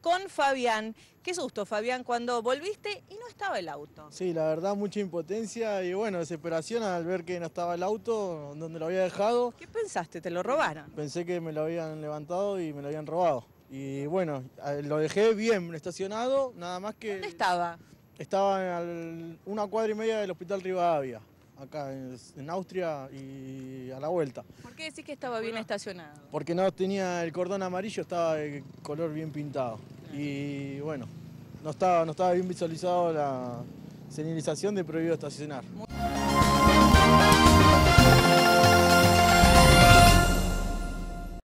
con Fabián. Qué susto, Fabián, cuando volviste y no estaba el auto. Sí, la verdad, mucha impotencia y bueno, desesperación al ver que no estaba el auto donde lo había dejado. ¿Qué pensaste? ¿Te lo robaron? Pensé que me lo habían levantado y me lo habían robado. Y bueno, lo dejé bien estacionado, nada más que... ¿Dónde estaba? Estaba en una cuadra y media del Hospital Rivadavia acá en, Austria y a la vuelta. ¿Por qué decís que estaba bien estacionado? Porque no tenía el cordón amarillo, estaba de color bien pintado. Y bueno, no estaba, no estaba bien visualizado la señalización de prohibido estacionar.